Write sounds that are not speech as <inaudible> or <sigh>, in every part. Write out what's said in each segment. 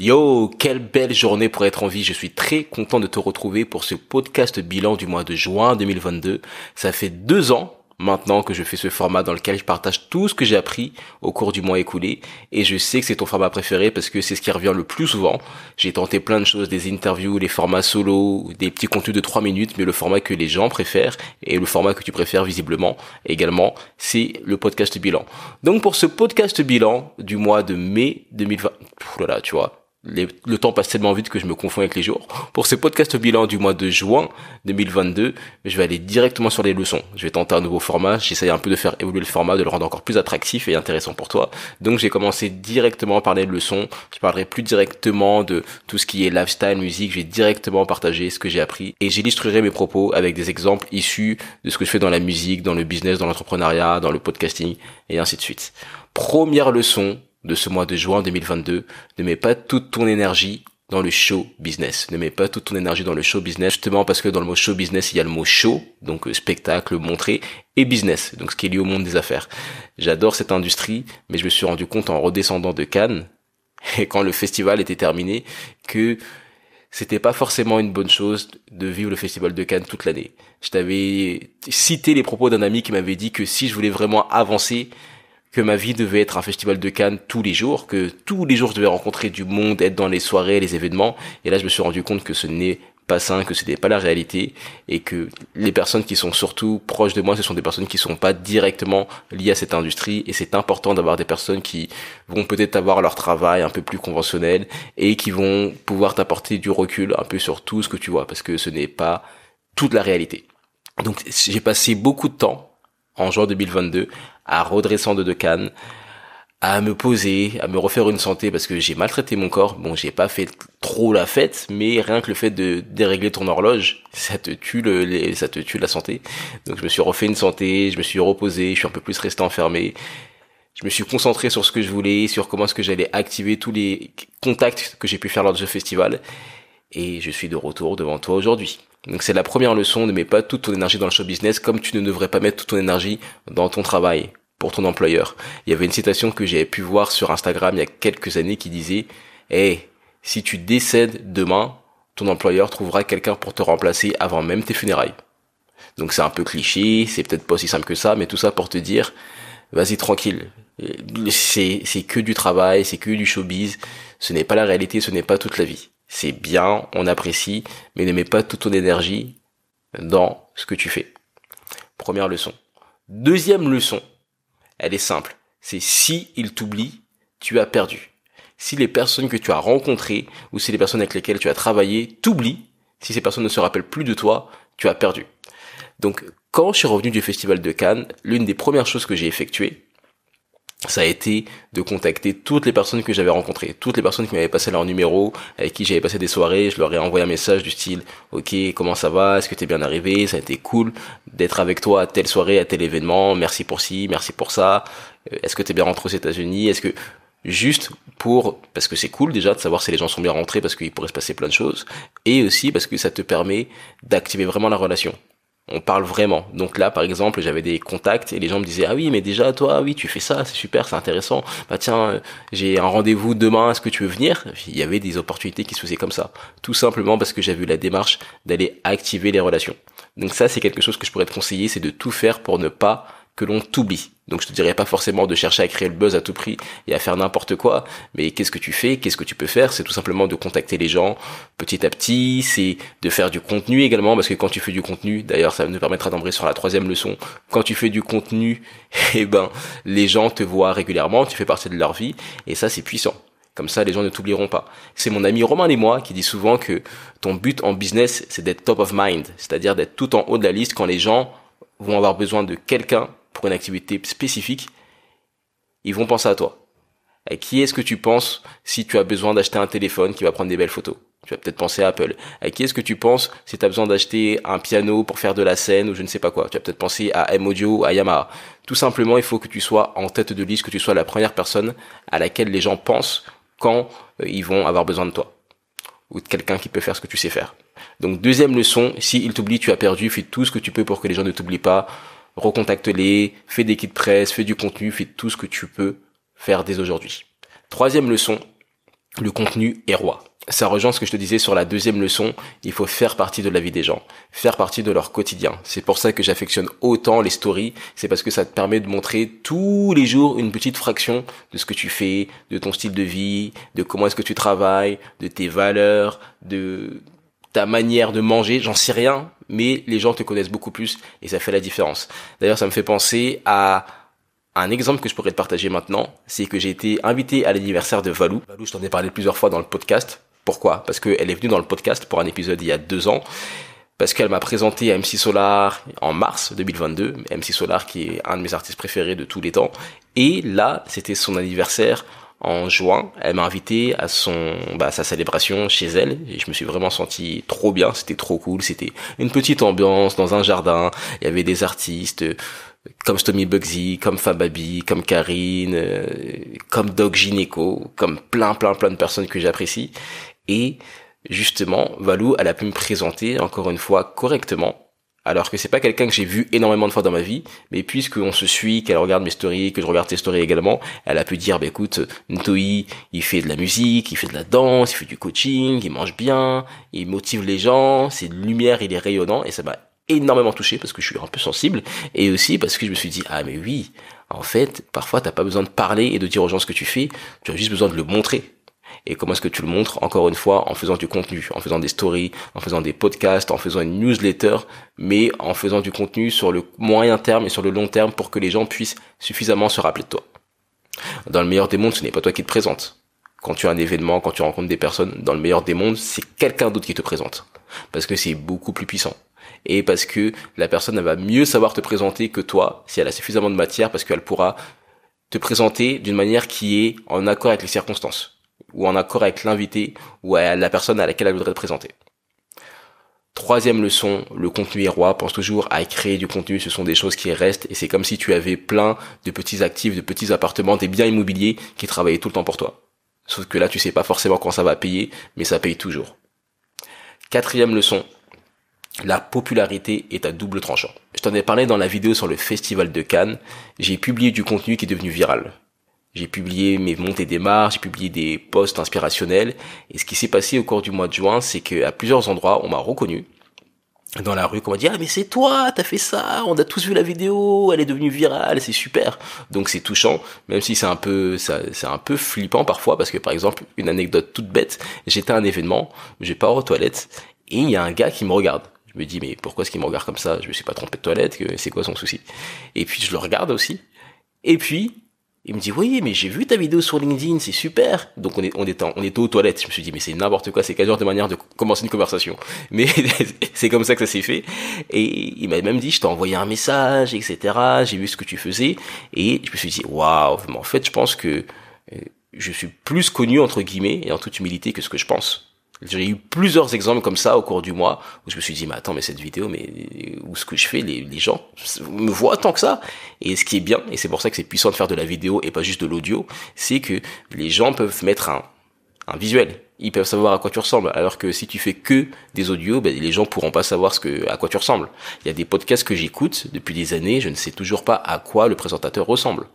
Yo, quelle belle journée pour être en vie. Je suis très content de te retrouver pour ce podcast bilan du mois de juin 2022. Ça fait deux ans maintenant que je fais ce format dans lequel je partage tout ce que j'ai appris au cours du mois écoulé et je sais que c'est ton format préféré parce que c'est ce qui revient le plus souvent. J'ai tenté plein de choses, des interviews, des formats solo, des petits contenus de trois minutes, mais le format que les gens préfèrent et le format que tu préfères visiblement également, c'est le podcast bilan. Donc pour ce podcast bilan du mois de mai 2020, Ouh tu vois, le temps passe tellement vite que je me confonds avec les jours. Pour ce podcast bilan du mois de juin 2022, je vais aller directement sur les leçons. Je vais tenter un nouveau format, j'essaye un peu de faire évoluer le format, de le rendre encore plus attractif et intéressant pour toi. Donc j'ai commencé directement par les leçons. Je parlerai plus directement de tout ce qui est lifestyle, musique. Je vais directement partager ce que j'ai appris et j'illustrerai mes propos avec des exemples issus de ce que je fais dans la musique, dans le business, dans l'entrepreneuriat, dans le podcasting et ainsi de suite. Première leçon, de ce mois de juin 2022. Ne mets pas toute ton énergie dans le show business. Ne mets pas toute ton énergie dans le show business, justement parce que dans le mot show business, il y a le mot show, donc euh, spectacle, montrer, et business, donc ce qui est lié au monde des affaires. J'adore cette industrie, mais je me suis rendu compte en redescendant de Cannes, <laughs> et quand le festival était terminé, que c'était pas forcément une bonne chose de vivre le festival de Cannes toute l'année. Je t'avais cité les propos d'un ami qui m'avait dit que si je voulais vraiment avancer que ma vie devait être un festival de Cannes tous les jours, que tous les jours je devais rencontrer du monde, être dans les soirées, les événements. Et là, je me suis rendu compte que ce n'est pas ça, que ce n'est pas la réalité et que les personnes qui sont surtout proches de moi, ce sont des personnes qui ne sont pas directement liées à cette industrie et c'est important d'avoir des personnes qui vont peut-être avoir leur travail un peu plus conventionnel et qui vont pouvoir t'apporter du recul un peu sur tout ce que tu vois parce que ce n'est pas toute la réalité. Donc j'ai passé beaucoup de temps en juin 2022 à redressant de deux cannes, à me poser, à me refaire une santé parce que j'ai maltraité mon corps. Bon, j'ai pas fait trop la fête, mais rien que le fait de dérégler ton horloge, ça te tue ça te tue la santé. Donc je me suis refait une santé, je me suis reposé, je suis un peu plus resté enfermé. Je me suis concentré sur ce que je voulais, sur comment est-ce que j'allais activer tous les contacts que j'ai pu faire lors de ce festival. Et je suis de retour devant toi aujourd'hui. Donc c'est la première leçon, ne mets pas toute ton énergie dans le show business comme tu ne devrais pas mettre toute ton énergie dans ton travail, pour ton employeur. Il y avait une citation que j'avais pu voir sur Instagram il y a quelques années qui disait Hey, si tu décèdes demain, ton employeur trouvera quelqu'un pour te remplacer avant même tes funérailles. Donc c'est un peu cliché, c'est peut-être pas aussi simple que ça, mais tout ça pour te dire, vas-y tranquille. Euh, c'est, c'est que du travail, c'est que du showbiz, ce n'est pas la réalité, ce n'est pas toute la vie c'est bien, on apprécie, mais ne mets pas toute ton énergie dans ce que tu fais. Première leçon. Deuxième leçon, elle est simple. C'est si il t'oublie, tu as perdu. Si les personnes que tu as rencontrées ou si les personnes avec lesquelles tu as travaillé t'oublient, si ces personnes ne se rappellent plus de toi, tu as perdu. Donc, quand je suis revenu du festival de Cannes, l'une des premières choses que j'ai effectuées, ça a été de contacter toutes les personnes que j'avais rencontrées, toutes les personnes qui m'avaient passé leur numéro, avec qui j'avais passé des soirées, je leur ai envoyé un message du style "OK, comment ça va Est-ce que t'es bien arrivé Ça a été cool d'être avec toi à telle soirée, à tel événement. Merci pour ci, merci pour ça. Euh, est-ce que t'es bien rentré aux États-Unis Est-ce que juste pour parce que c'est cool déjà de savoir si les gens sont bien rentrés parce qu'il pourrait se passer plein de choses et aussi parce que ça te permet d'activer vraiment la relation on parle vraiment. Donc là, par exemple, j'avais des contacts et les gens me disaient ah oui, mais déjà toi, oui, tu fais ça, c'est super, c'est intéressant. Bah tiens, euh, j'ai un rendez-vous demain, est-ce que tu veux venir Il y avait des opportunités qui se faisaient comme ça, tout simplement parce que j'avais eu la démarche d'aller activer les relations. Donc ça, c'est quelque chose que je pourrais te conseiller, c'est de tout faire pour ne pas que l'on t'oublie. Donc je te dirais pas forcément de chercher à créer le buzz à tout prix et à faire n'importe quoi, mais qu'est-ce que tu fais, qu'est-ce que tu peux faire, c'est tout simplement de contacter les gens petit à petit, c'est de faire du contenu également, parce que quand tu fais du contenu, d'ailleurs ça nous permettra d'embrayer sur la troisième leçon, quand tu fais du contenu, <laughs> eh ben les gens te voient régulièrement, tu fais partie de leur vie, et ça c'est puissant. Comme ça, les gens ne t'oublieront pas. C'est mon ami Romain et moi qui dit souvent que ton but en business, c'est d'être top of mind, c'est-à-dire d'être tout en haut de la liste quand les gens vont avoir besoin de quelqu'un pour une activité spécifique, ils vont penser à toi. À qui est-ce que tu penses si tu as besoin d'acheter un téléphone qui va prendre des belles photos Tu vas peut-être penser à Apple. À qui est-ce que tu penses si tu as besoin d'acheter un piano pour faire de la scène ou je ne sais pas quoi Tu vas peut-être penser à M-Audio, à Yamaha. Tout simplement, il faut que tu sois en tête de liste, que tu sois la première personne à laquelle les gens pensent quand euh, ils vont avoir besoin de toi ou de quelqu'un qui peut faire ce que tu sais faire. Donc deuxième leçon, si ils t'oublient, tu as perdu, fais tout ce que tu peux pour que les gens ne t'oublient pas recontacte-les, fais des kits presse, fais du contenu, fais tout ce que tu peux faire dès aujourd'hui. Troisième leçon, le contenu est roi. Ça rejoint ce que je te disais sur la deuxième leçon, il faut faire partie de la vie des gens, faire partie de leur quotidien. C'est pour ça que j'affectionne autant les stories, c'est parce que ça te permet de montrer tous les jours une petite fraction de ce que tu fais, de ton style de vie, de comment est-ce que tu travailles, de tes valeurs, de ta manière de manger, j'en sais rien, mais les gens te connaissent beaucoup plus et ça fait la différence. D'ailleurs, ça me fait penser à un exemple que je pourrais te partager maintenant, c'est que j'ai été invité à l'anniversaire de Valou. Valou, je t'en ai parlé plusieurs fois dans le podcast. Pourquoi Parce qu'elle est venue dans le podcast pour un épisode il y a deux ans parce qu'elle m'a présenté à MC Solar en mars 2022, MC Solar qui est un de mes artistes préférés de tous les temps, et là c'était son anniversaire en juin. Elle m'a invité à son bah, sa célébration chez elle et je me suis vraiment senti trop bien. C'était trop cool. C'était une petite ambiance dans un jardin. Il y avait des artistes euh, comme Stomy Bugsy, comme Fababi, comme Karine, euh, comme Doc Gineco, comme plein plein plein de personnes que j'apprécie. Et justement, Valou, elle a pu me présenter encore une fois correctement alors que c'est pas quelqu'un que j'ai vu énormément de fois dans ma vie, mais puisqu'on se suit, qu'elle regarde mes stories, que je regarde tes stories également, elle a pu dire, bah écoute, Ntoi, il fait de la musique, il fait de la danse, il fait du coaching, il mange bien, il motive les gens, c'est de lumière, il est rayonnant, et ça m'a énormément touché parce que je suis un peu sensible, et aussi parce que je me suis dit, ah mais oui, en fait, parfois t'as pas besoin de parler et de dire aux gens ce que tu fais, tu as juste besoin de le montrer. Et comment est-ce que tu le montres Encore une fois, en faisant du contenu, en faisant des stories, en faisant des podcasts, en faisant une newsletter, mais en faisant du contenu sur le moyen terme et sur le long terme pour que les gens puissent suffisamment se rappeler de toi. Dans le meilleur des mondes, ce n'est pas toi qui te présente. Quand tu as un événement, quand tu rencontres des personnes, dans le meilleur des mondes, c'est quelqu'un d'autre qui te présente. Parce que c'est beaucoup plus puissant et parce que la personne elle va mieux savoir te présenter que toi si elle a suffisamment de matière parce qu'elle pourra te présenter d'une manière qui est en accord avec les circonstances ou en accord avec l'invité ou à la personne à laquelle elle voudrait te présenter. Troisième leçon, le contenu est roi. Pense toujours à créer du contenu. Ce sont des choses qui restent et c'est comme si tu avais plein de petits actifs, de petits appartements, des biens immobiliers qui travaillaient tout le temps pour toi. Sauf que là, tu sais pas forcément quand ça va payer, mais ça paye toujours. Quatrième leçon, la popularité est à double tranchant. Je t'en ai parlé dans la vidéo sur le festival de Cannes. J'ai publié du contenu qui est devenu viral. J'ai publié mes montées des marches, j'ai publié des posts inspirationnels. Et ce qui s'est passé au cours du mois de juin, c'est qu'à plusieurs endroits, on m'a reconnu dans la rue qu'on m'a dit ah mais c'est toi t'as fait ça on a tous vu la vidéo elle est devenue virale c'est super donc c'est touchant même si c'est un peu c'est un peu flippant parfois parce que par exemple une anecdote toute bête j'étais à un événement j'ai pas aux toilettes et il y a un gars qui me regarde je me dis mais pourquoi est-ce qu'il me regarde comme ça je me suis pas trompé de toilette c'est quoi son souci et puis je le regarde aussi et puis il me dit oui, mais j'ai vu ta vidéo sur LinkedIn, c'est super. Donc on est on était on est aux toilettes. Je me suis dit mais c'est n'importe quoi, c'est qu'un genre de manière de commencer une conversation. <laughs> Mais <laughs> c'est comme ça que ça s'est fait. Et il m'a même dit je t'ai envoyé un message, etc. J'ai vu ce que tu faisais et je me suis dit waouh. Mais en fait je pense que euh, je suis plus connu entre guillemets et en toute humilité que ce que je pense. J'ai eu plusieurs exemples comme ça au cours du mois où je me suis dit, mais attends, mais cette vidéo, mais euh, où ce que je fais, les, gens me voient tant que ça. Et ce qui est bien, et c'est pour ça que c'est puissant de faire de la vidéo et pas juste de l'audio, c'est que les gens peuvent mettre un, visuel. Ils peuvent savoir à quoi tu ressembles. Alors que si tu fais que des audios, ben, les gens pourront pas savoir ce à quoi tu ressembles. Il y a des podcasts que j'écoute depuis des années, je ne sais toujours pas à quoi le présentateur ressemble.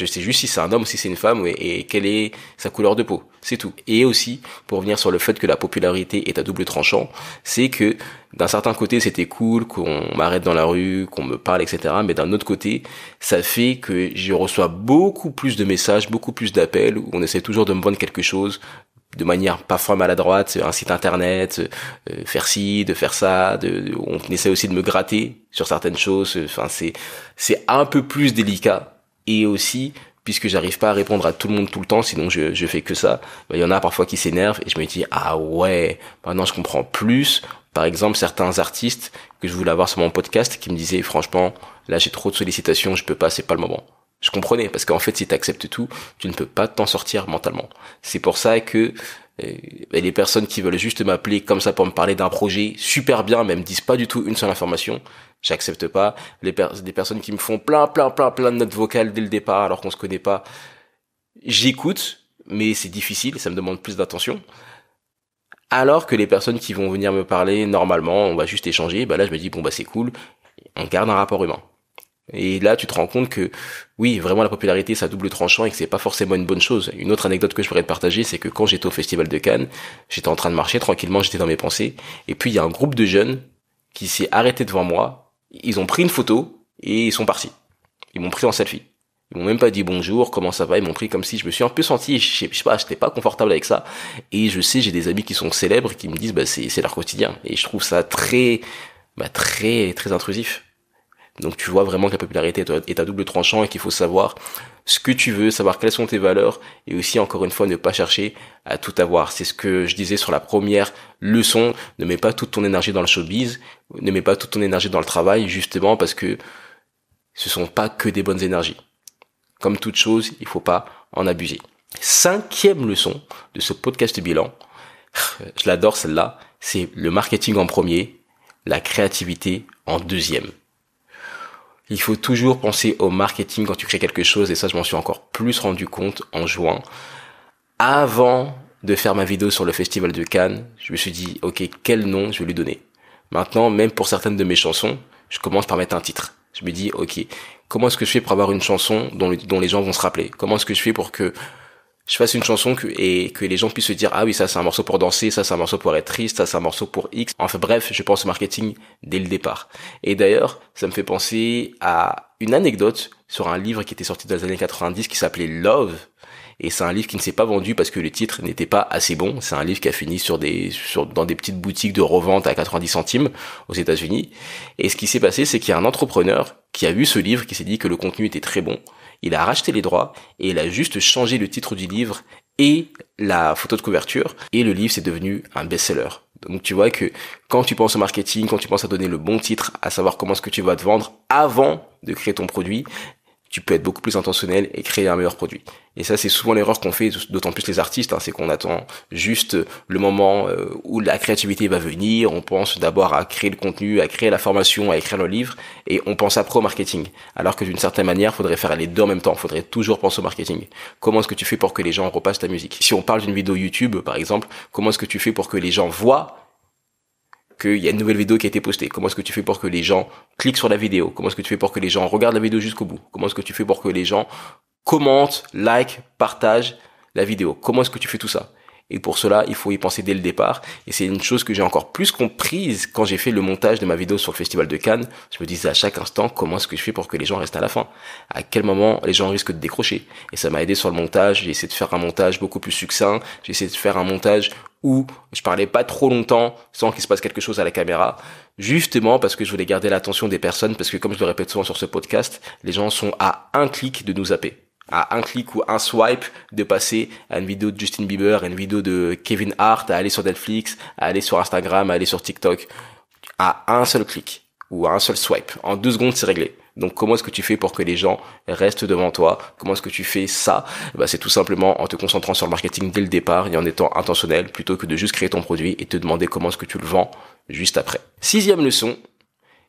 Je sais juste si c'est un homme ou si c'est une femme et, quelle est sa couleur de peau. C'est tout. Et aussi, pour revenir sur le fait que la popularité est à double tranchant, c'est que d'un certain côté, c'était cool qu'on m'arrête dans la rue, qu'on me parle, etc. Mais d'un autre côté, ça fait que je reçois beaucoup plus de messages, beaucoup plus d'appels où on essaie toujours de me vendre quelque chose de manière parfois maladroite, un site internet, euh, faire ci, de faire ça, de, on essaie aussi de me gratter sur certaines choses. Enfin, c'est c'est un peu plus délicat et aussi puisque j'arrive pas à répondre à tout le monde tout le temps, sinon je, je fais que ça, bah, il y en a parfois qui s'énervent et je me dis ah ouais, maintenant bah je comprends plus. Par exemple, certains artistes que je voulais avoir sur mon podcast qui me disaient franchement là j'ai trop de sollicitations, je peux pas, c'est pas le moment. Je comprenais parce qu'en fait si tu acceptes tout, tu ne peux pas t'en sortir mentalement. C'est pour ça que euh, bah, les personnes qui veulent juste m'appeler comme ça pour me parler d'un projet super bien, mais me disent pas du tout une seule information, J'accepte pas les des personnes qui me font plein, plein, plein, plein de notes vocales dès le départ alors qu'on se connaît pas. J'écoute, mais c'est difficile, ça me demande plus d'attention. Alors que les personnes qui vont venir me parler normalement, on va juste échanger, bah là je me dis bon bah c'est cool, on garde un rapport humain. Et là tu te rends compte que oui, vraiment la popularité ça double tranchant et que c'est pas forcément une bonne chose. Une autre anecdote que je pourrais te partager, c'est que quand j'étais au festival de Cannes, j'étais en train de marcher tranquillement, j'étais dans mes pensées et puis il y a un groupe de jeunes qui s'est arrêté devant moi ils ont pris une photo et ils sont partis. Ils m'ont pris en selfie. Ils m'ont même pas dit bonjour, comment ça va. Ils m'ont pris comme si je me suis un peu senti, je sais, pas, j'étais pas confortable avec ça. Et je sais, j'ai des amis qui sont célèbres qui me disent, bah, c'est, c'est leur quotidien. Et je trouve ça très, bah, très, très intrusif. Donc tu vois vraiment que la popularité est à double tranchant et qu'il faut savoir ce que tu veux, savoir quelles sont tes valeurs et aussi encore une fois ne pas chercher à tout avoir. C'est ce que je disais sur la première leçon. Ne mets pas toute ton énergie dans le showbiz, ne mets pas toute ton énergie dans le travail justement parce que ce sont pas que des bonnes énergies. Comme toute chose, il faut pas en abuser. Cinquième leçon de ce podcast bilan, je l'adore celle-là, c'est le marketing en premier, la créativité en deuxième. Il faut toujours penser au marketing quand tu crées quelque chose et ça je m'en suis encore plus rendu compte en juin. Avant de faire ma vidéo sur le festival de Cannes, je me suis dit ok quel nom je vais lui donner. Maintenant même pour certaines de mes chansons, je commence par mettre un titre. Je me dis ok comment est-ce que je fais pour avoir une chanson dont, les gens vont se rappeler Comment est-ce que je fais pour que je fasse une chanson et que les gens puissent se dire ah oui ça c'est un morceau pour danser, ça c'est un morceau pour être triste, ça c'est un morceau pour X. Enfin bref, je pense au marketing dès le départ. Et d'ailleurs, ça me fait penser à une anecdote sur un livre qui était sorti dans les années 90 qui s'appelait Love. Et c'est un livre qui ne s'est pas vendu parce que le titre n'était pas assez bon. C'est un livre qui a fini sur des, dans des petites boutiques de revente à 90 centimes aux États-Unis. Et ce qui s'est passé, c'est qu'il y a un entrepreneur qui a vu ce livre, qui s'est dit que le contenu était très bon, il a racheté les droits et il a juste changé le titre du livre et la photo de couverture et le livre c'est devenu un best-seller. Donc tu vois que quand tu penses au marketing, quand tu penses à donner le bon titre, à savoir comment est-ce que tu vas te vendre avant de créer ton produit, tu peux être beaucoup plus intentionnel et créer un meilleur produit. Et ça, c'est souvent l'erreur qu'on fait, d'autant plus les artistes, hein. c'est qu'on attend juste le moment euh, où la créativité va venir. On pense d'abord à créer le contenu, à créer la formation, à écrire le livre, et on pense après au marketing. Alors que d'une certaine manière, il faudrait faire les deux en même temps. Il Faudrait toujours penser au marketing. Comment est-ce que tu fais pour que les gens repassent ta musique Si on parle d'une vidéo YouTube, par exemple, comment est-ce que tu fais pour que les gens voient qu'il y a une nouvelle vidéo qui a été postée Comment est-ce que tu fais pour que les gens cliquent sur la vidéo Comment est-ce que tu fais pour que les gens regardent la vidéo jusqu'au bout Comment est-ce que tu fais pour que les gens commente, like, partage la vidéo. Comment est-ce que tu fais tout ça et pour cela, il faut y penser dès le départ. Et c'est une chose que j'ai encore plus comprise quand j'ai fait le montage de ma vidéo sur le Festival de Cannes. Je me disais à chaque instant, comment est-ce que je fais pour que les gens restent à la fin À quel moment les gens risquent de décrocher Et ça m'a aidé sur le montage. J'ai essayé de faire un montage beaucoup plus succinct. J'ai essayé de faire un montage où je parlais pas trop longtemps sans qu'il se passe quelque chose à la caméra, justement parce que je voulais garder l'attention des personnes, parce que comme je le répète souvent sur ce podcast, les gens sont à un clic de nous zapper à un clic ou un swipe de passer à une vidéo de Justin Bieber, à une vidéo de Kevin Hart, à aller sur Netflix, à aller sur Instagram, à aller sur TikTok, à un seul clic ou à un seul swipe. En deux secondes, c'est réglé. Donc comment est-ce que tu fais pour que les gens restent devant toi Comment est-ce que tu fais ça bah, C'est tout simplement en te concentrant sur le marketing dès le départ et en étant intentionnel plutôt que de juste créer ton produit et te demander comment est-ce que tu le vends juste après. Sixième leçon,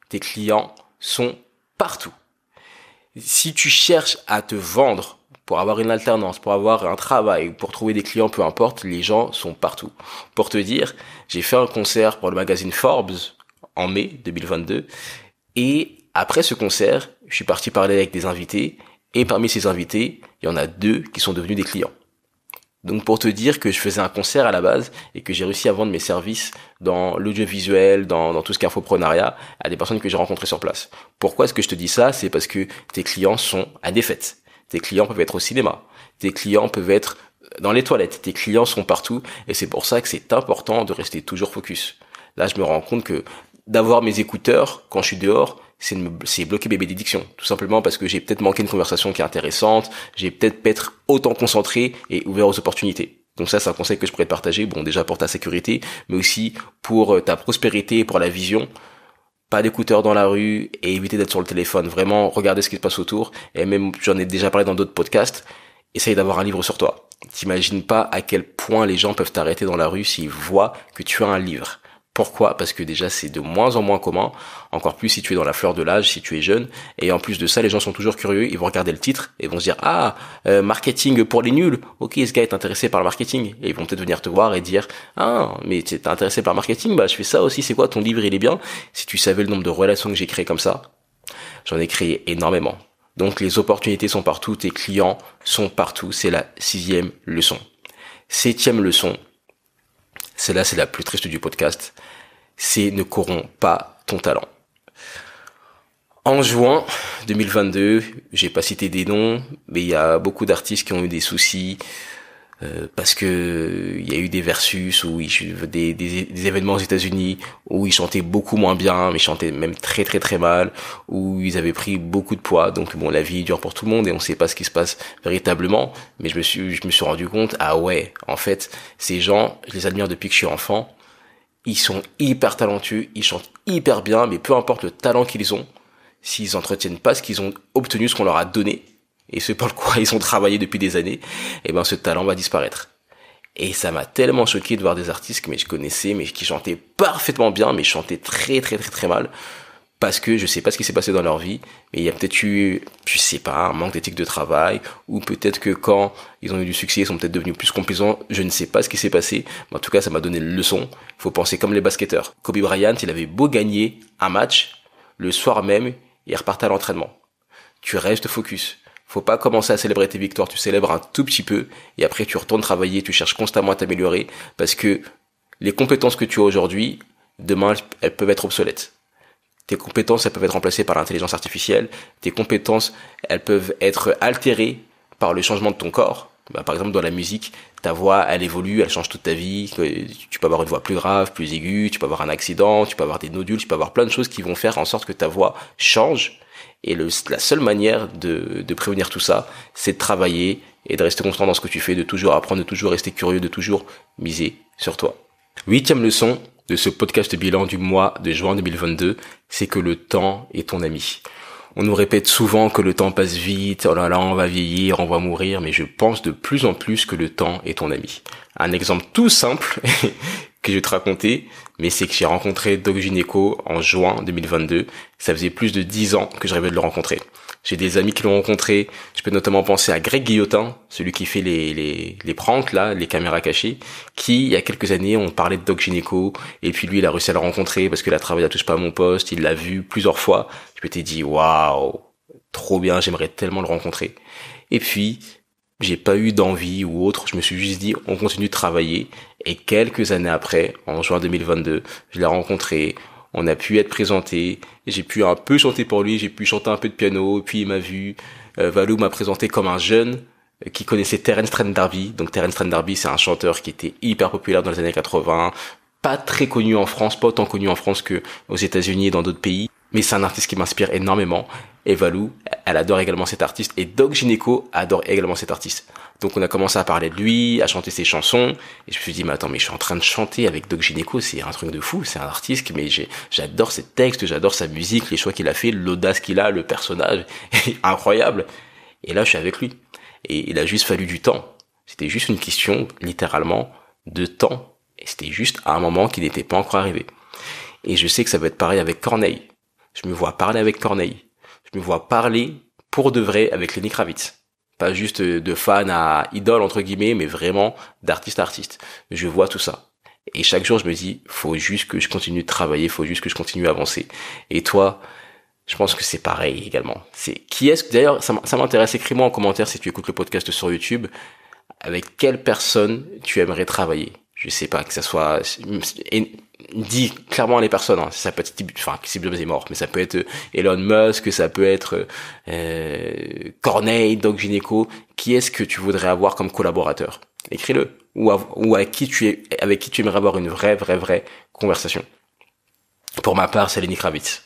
tes clients sont partout si tu cherches à te vendre pour avoir une alternance, pour avoir un travail, pour trouver des clients, peu importe, les gens sont partout. Pour te dire, j'ai fait un concert pour le magazine Forbes en mai 2022 et après ce concert, je suis parti parler avec des invités et parmi ces invités, il y en a deux qui sont devenus des clients. Donc pour te dire que je faisais un concert à la base et que j'ai réussi à vendre mes services dans l'audiovisuel, dans, tout ce qu'est infoprenariat, à des personnes que j'ai rencontrées sur place. Pourquoi est-ce que je te dis ça C'est parce que tes clients sont à des fêtes. Tes clients peuvent être au cinéma. Tes clients peuvent être dans les toilettes. Tes clients sont partout et c'est pour ça que c'est important de rester toujours focus. Là, je me rends compte que d'avoir mes écouteurs quand je suis dehors, c'est c'est bloquer mes bénédictions tout simplement parce que j'ai peut-être manqué une conversation qui est intéressante j'ai peut-être pas être autant concentré et ouvert aux opportunités donc ça, c'est un conseil que je pourrais te partager. Bon, déjà pour ta sécurité, mais aussi pour euh, ta prospérité et pour la vision. Pas d'écouteurs dans la rue et éviter d'être sur le téléphone. Vraiment, regarder ce qui se passe autour. Et même, j'en ai déjà parlé dans d'autres podcasts. Essaye d'avoir un livre sur toi. T'imagines pas à quel point les gens peuvent t'arrêter dans la rue s'ils voient que tu as un livre. Pourquoi Parce que déjà c'est de moins en moins commun, encore plus si tu es dans la fleur de l'âge, si tu es jeune, et en plus de ça les gens sont toujours curieux, ils vont regarder le titre et vont se dire ah euh, marketing pour les nuls, ok ce gars est intéressé par le marketing, et ils vont peut-être venir te voir et dire ah mais es intéressé par le marketing, bah je fais ça aussi, c'est quoi ton livre il est bien, si tu savais le nombre de relations que j'ai créées comme ça, j'en ai créé énormément. Donc les opportunités sont partout, tes clients sont partout, c'est la sixième leçon. Septième leçon, celle-là, c'est la plus triste du podcast. C'est ne corromps pas ton talent. En juin 2022, j'ai pas cité des noms, mais il y a beaucoup d'artistes qui ont eu des soucis euh, parce que il y a eu des versus ou des, des, événements aux États-Unis où ils chantaient beaucoup moins bien, mais chantaient même très très très mal, où ils avaient pris beaucoup de poids. Donc bon, la vie dure pour tout le monde et on ne sait pas ce qui se passe véritablement. Mais je me suis je me suis rendu compte ah ouais, en fait ces gens, je les admire depuis que je suis enfant. Ils sont hyper talentueux, ils chantent hyper bien, mais peu importe le talent qu'ils ont, s'ils entretiennent pas ce qu'ils ont obtenu, ce qu'on leur a donné, et ce quoi ils ont travaillé depuis des années, et eh ben ce talent va disparaître. Et ça m'a tellement choqué de voir des artistes que je connaissais, mais qui chantaient parfaitement bien, mais chantaient très très très très mal, parce que je ne sais pas ce qui s'est passé dans leur vie, mais il y a peut-être eu, je sais pas, un manque d'éthique de travail, ou peut-être que quand ils ont eu du succès, ils sont peut-être devenus plus complaisants, je ne sais pas ce qui s'est passé, mais en tout cas ça m'a donné une leçon, faut penser comme les basketteurs. Kobe Bryant, il avait beau gagner un match, le soir même, il repartait à l'entraînement. Tu restes focus faut pas commencer à célébrer tes victoires, tu célèbres un tout petit peu et après tu retournes travailler, tu cherches constamment à t'améliorer parce que les compétences que tu as aujourd'hui, demain elles peuvent être obsolètes. Tes compétences, elles peuvent être remplacées par l'intelligence artificielle. Tes compétences, elles peuvent être altérées par le changement de ton corps. Bah, par exemple, dans la musique, ta voix, elle évolue, elle change toute ta vie. Tu peux avoir une voix plus grave, plus aiguë, tu peux avoir un accident, tu peux avoir des nodules, tu peux avoir plein de choses qui vont faire en sorte que ta voix change et la seule manière de, de prévenir tout ça, c'est de travailler et de rester constant dans ce que tu fais, de toujours apprendre, de toujours rester curieux, de toujours miser sur toi. Huitième leçon de ce podcast bilan du mois de juin 2022, c'est que le temps est ton ami. On nous répète souvent que le temps passe vite, oh là là, on va vieillir, on va mourir, mais je pense de plus en plus que le temps est ton ami. Un exemple tout simple <laughs> que je vais te raconter, mais c'est que j'ai rencontré Doc Gineco en juin 2022. Ça faisait plus de 10 ans que je rêvais de le rencontrer. J'ai des amis qui l'ont rencontré. Je peux notamment penser à Greg Guillotin, celui qui fait les, les, les pranks, là, les caméras cachées, qui, il y a quelques années, on parlait de Doc Gineco, et puis lui, il a réussi à le rencontrer parce qu'il a travaillé à Touche pas à mon poste, il l'a vu plusieurs fois. Je m'étais dit, waouh, trop bien, j'aimerais tellement le rencontrer. Et puis, j'ai pas eu d'envie ou autre, je me suis juste dit on continue de travailler et quelques années après, en juin 2022, je l'ai rencontré, on a pu être présenté, j'ai pu un peu chanter pour lui, j'ai pu chanter un peu de piano, puis il m'a vu, euh, Valou m'a présenté comme un jeune euh, qui connaissait Terence Trent Donc Terence Trent D'Arby, c'est un chanteur qui était hyper populaire dans les années 80, pas très connu en France, pas autant connu en France que aux États-Unis et dans d'autres pays, mais c'est un artiste qui m'inspire énormément. Et elle adore également cet artiste. Et Doc Gineco adore également cet artiste. Donc on a commencé à parler de lui, à chanter ses chansons. Et je me suis dit, mais attends, mais je suis en train de chanter avec Doc Gineco, c'est un truc de fou, c'est un artiste, mais j'adore ses textes, j'adore sa musique, les choix qu'il a fait, l'audace qu'il a, le personnage, <laughs> incroyable. Et là, je suis avec lui. Et il a juste fallu du temps. C'était juste une question, littéralement, de temps. Et c'était juste à un moment qui n'était pas encore arrivé. Et je sais que ça va être pareil avec Corneille. Je me vois parler avec Corneille. Je me vois parler pour de vrai avec Lenny Kravitz. Pas juste euh, de fan à idole entre guillemets, mais vraiment d'artiste à artiste. Je vois tout ça. Et chaque jour, je me dis, faut juste que je continue de travailler, faut juste que je continue à avancer. Et toi, je pense que c'est pareil également. C'est qui est-ce que d'ailleurs ça m'intéresse. Écris-moi en commentaire si tu écoutes le podcast sur YouTube. Avec quelle personne tu aimerais travailler Je sais pas que ça soit Dis clairement à les personnes. Hein. Ça peut être enfin est mort, mais ça peut être euh, Elon Musk, ça peut être euh, euh, Corneille, Doc Gineco. Qui est-ce que tu voudrais avoir comme collaborateur Écris-le. Ou, ou à qui tu es, avec qui tu aimerais avoir une vraie, vraie, vraie conversation. Pour ma part, c'est Lenny Kravitz.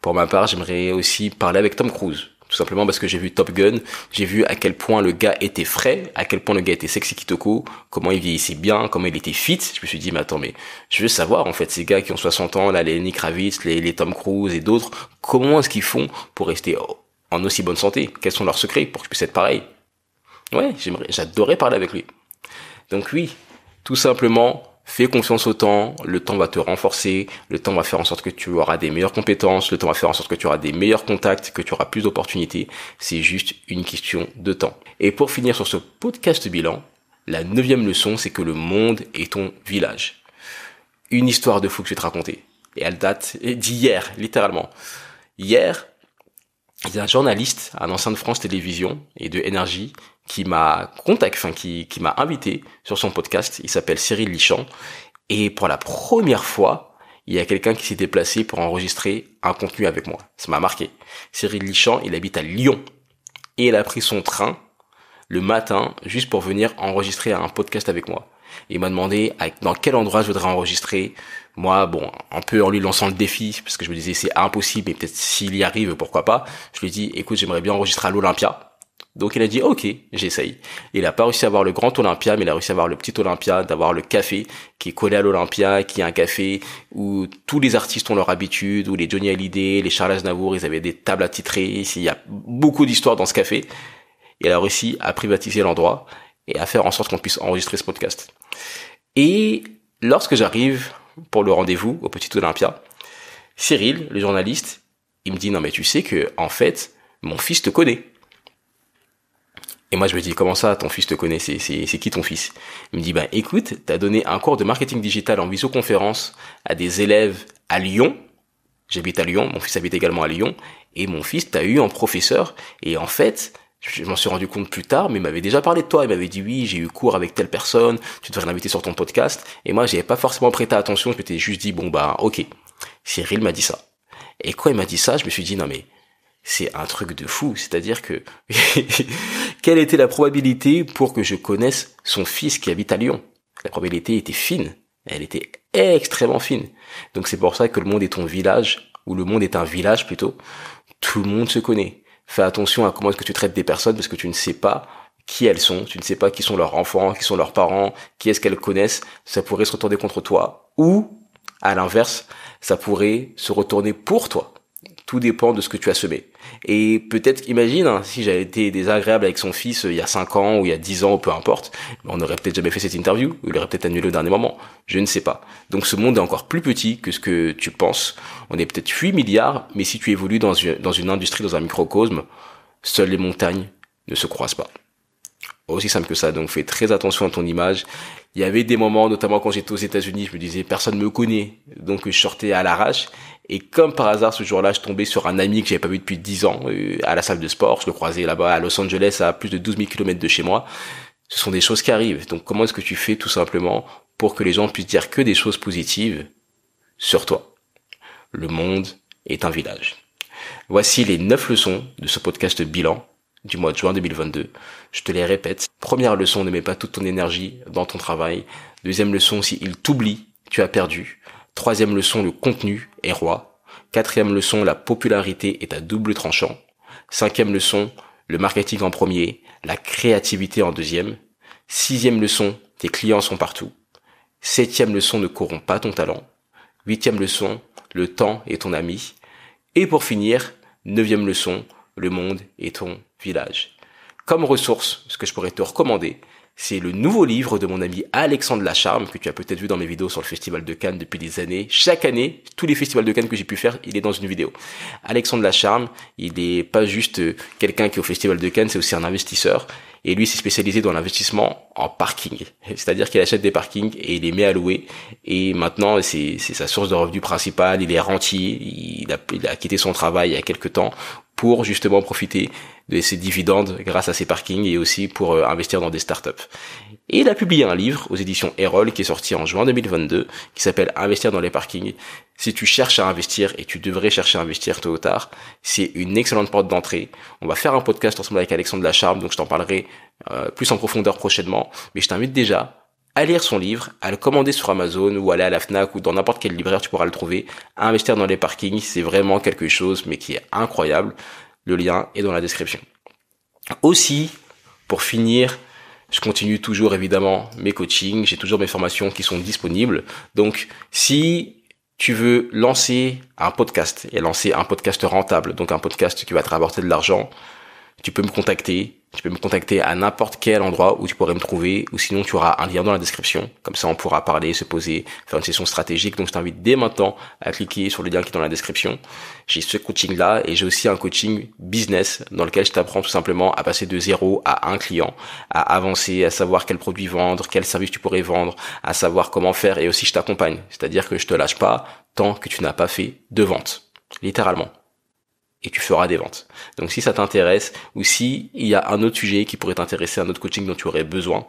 Pour ma part, j'aimerais aussi parler avec Tom Cruise simplement parce que j'ai vu Top Gun, j'ai vu à quel point le gars était frais, à quel point le gars était sexy Kitoko, comment il vieillissait bien, comment il était fit. Je me suis dit, mais attends, mais je veux savoir en fait ces gars qui ont 60 ans, là les Nick Ravitz, les, Tom Cruise et d'autres, comment est-ce qu'ils font pour rester en aussi bonne santé Quels sont leurs secrets pour que je puisse être pareil Ouais, j'aimerais, j'adorais parler avec lui. Donc oui, tout simplement, Fais confiance au temps, le temps va te renforcer, le temps va faire en sorte que tu auras des meilleures compétences, le temps va faire en sorte que tu auras des meilleurs contacts, que tu auras plus d'opportunités. C'est juste une question de temps. Et pour finir sur ce podcast bilan, la neuvième leçon, c'est que le monde est ton village. Une histoire de fou que je vais te raconter. Et elle date d'hier, littéralement. Hier, il y a un journaliste, un ancien de France Télévisions et de Énergie, qui m'a contacté, enfin qui, m'a invité sur son podcast. Il s'appelle Cyril Lichamp. Et pour la première fois, il y a quelqu'un qui s'est déplacé pour enregistrer un contenu avec moi. Ça m'a marqué. Cyril Lichamp, il habite à Lyon. Et il a pris son train le matin juste pour venir enregistrer un podcast avec moi. Il m'a demandé dans quel endroit je voudrais enregistrer. Moi, bon, un peu en lui lançant le défi, parce que je me disais c'est impossible, et peut-être s'il y arrive, pourquoi pas. Je lui ai dit, écoute, j'aimerais bien enregistrer à l'Olympia. Donc il a dit ok, j'essaye. Il a pas réussi à voir le grand Olympia, mais il a réussi à voir le petit Olympia, d'avoir le café qui est collé à l'Olympia, qui est un café où tous les artistes ont leur habitude, où les Johnny Hallyday, les Charles Aznavour, ils avaient des tables à titrer. Il y a beaucoup d'histoires dans ce café. Il a réussi à privatiser l'endroit et à faire en sorte qu'on puisse enregistrer ce podcast. Et lorsque j'arrive pour le rendez-vous au petit Olympia, Cyril, le journaliste, il me dit non mais tu sais que en fait mon fils te connaît. Et moi, je me dis, comment ça, ton fils te connaît C'est c'est qui ton fils Il me dit, bah, écoute, t'as donné un cours de marketing digital en visioconférence à des élèves à Lyon. J'habite à Lyon, mon fils habite également à Lyon. Et mon fils t'a eu un professeur. Et en fait, je m'en suis rendu compte plus tard, mais il m'avait déjà parlé de toi. Il m'avait dit oui, j'ai eu cours avec telle personne, tu devrais l'inviter sur ton podcast. Et moi, j'avais pas forcément prêté attention. Je m'étais juste dit bon bah ok. Cyril m'a dit ça. Et quoi il m'a dit ça, je me suis dit non mais c'est un truc de fou. C'est-à-dire que <laughs> quelle était la probabilité pour que je connaisse son fils qui habite à Lyon La probabilité était fine. Elle était extrêmement fine. Donc c'est pour ça que le monde est ton village, ou le monde est un village plutôt. Tout le monde se connaît. Fais attention à comment est-ce que tu traites des personnes parce que tu ne sais pas qui elles sont, tu ne sais pas qui sont leurs enfants, qui sont leurs parents, qui est-ce qu'elles connaissent, ça pourrait se retourner contre toi. Ou, à l'inverse, ça pourrait se retourner pour toi. Tout dépend de ce que tu as semé. Et peut-être, imagine, hein, si j'avais été désagréable avec son fils euh, il y a 5 ans ou il y a 10 ans, ou peu importe, on n'aurait peut-être jamais fait cette interview, ou il aurait peut-être annulé au dernier moment. Je ne sais pas. Donc ce monde est encore plus petit que ce que tu penses. On est peut-être 8 milliards, mais si tu évolues dans une, dans une industrie, dans un microcosme, seules les montagnes ne se croisent pas. Aussi simple que ça, donc fais très attention à ton image. Il y avait des moments, notamment quand j'étais aux États-Unis, je me disais personne me connaît, donc je sortais à l'arrache et comme par hasard, ce jour-là, je tombais sur un ami que j'avais pas vu depuis 10 ans euh, à la salle de sport. Je le croisais là-bas à Los Angeles, à plus de 12 000 km de chez moi. Ce sont des choses qui arrivent. Donc comment est-ce que tu fais tout simplement pour que les gens puissent dire que des choses positives sur toi Le monde est un village. Voici les 9 leçons de ce podcast bilan du mois de juin 2022. Je te les répète. Première leçon, ne mets pas toute ton énergie dans ton travail. Deuxième leçon, si il t'oublie, tu as perdu. Troisième leçon, le contenu est roi. Quatrième leçon, la popularité est à double tranchant. Cinquième leçon, le marketing en premier, la créativité en deuxième. Sixième leçon, tes clients sont partout. Septième leçon, ne corromps pas ton talent. Huitième leçon, le temps est ton ami. Et pour finir, neuvième leçon, le monde est ton village. Comme ressource, ce que je pourrais te recommander, c'est le nouveau livre de mon ami Alexandre Lacharme, que tu as peut-être vu dans mes vidéos sur le Festival de Cannes depuis des années. Chaque année, tous les festivals de Cannes que j'ai pu faire, il est dans une vidéo. Alexandre Lacharme, il n'est pas juste euh, quelqu'un qui est au Festival de Cannes, c'est aussi un investisseur. Et lui, s'est spécialisé dans l'investissement en parking. <laughs> C'est-à-dire qu'il achète des parkings et il les met à louer. Et maintenant, c'est sa source de revenus principale. Il est rentier. Il a, il a quitté son travail il y a quelques temps pour justement profiter de ses dividendes grâce à ses parkings et aussi pour euh, investir dans des startups. Et il a publié un livre aux éditions Erol qui est sorti en juin 2022 qui s'appelle Investir dans les parkings. Si tu cherches à investir et tu devrais chercher à investir tôt ou tard, c'est une excellente porte d'entrée. On va faire un podcast ensemble avec Alexandre Lacharme donc je t'en parlerai euh, plus en profondeur prochainement, mais je t'invite déjà à lire son livre, à le commander sur Amazon ou aller à la FNAC ou dans n'importe quelle libraire tu pourras le trouver, à investir dans les parkings, c'est vraiment quelque chose mais qui est incroyable. Le lien est dans la description. Aussi, pour finir, je continue toujours évidemment mes coachings, j'ai toujours mes formations qui sont disponibles. Donc si tu veux lancer un podcast et lancer un podcast rentable, donc un podcast qui va te rapporter de l'argent, tu peux me contacter tu peux me contacter à n'importe quel endroit où tu pourrais me trouver, ou sinon tu auras un lien dans la description. Comme ça, on pourra parler, se poser, faire une session stratégique. Donc, je t'invite dès maintenant à cliquer sur le lien qui est dans la description. J'ai ce coaching-là et j'ai aussi un coaching business dans lequel je t'apprends tout simplement à passer de zéro à un client, à avancer, à savoir quel produit vendre, quel service tu pourrais vendre, à savoir comment faire et aussi je t'accompagne. C'est-à-dire que je te lâche pas tant que tu n'as pas fait de vente. Littéralement et tu feras des ventes. Donc si ça t'intéresse ou si il y a un autre sujet qui pourrait t'intéresser, un autre coaching dont tu aurais besoin,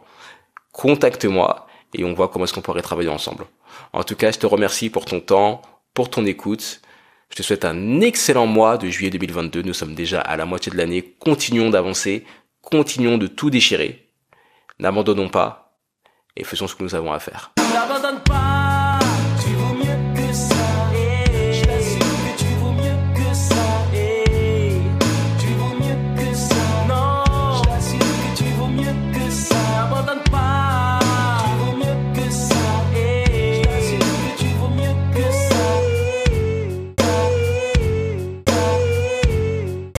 contacte-moi et on voit comment est-ce qu'on pourrait travailler ensemble. En tout cas, je te remercie pour ton temps, pour ton écoute. Je te souhaite un excellent mois de juillet 2022. Nous sommes déjà à la moitié de l'année. Continuons d'avancer, continuons de tout déchirer. N'abandonnons pas et faisons ce que nous avons à faire.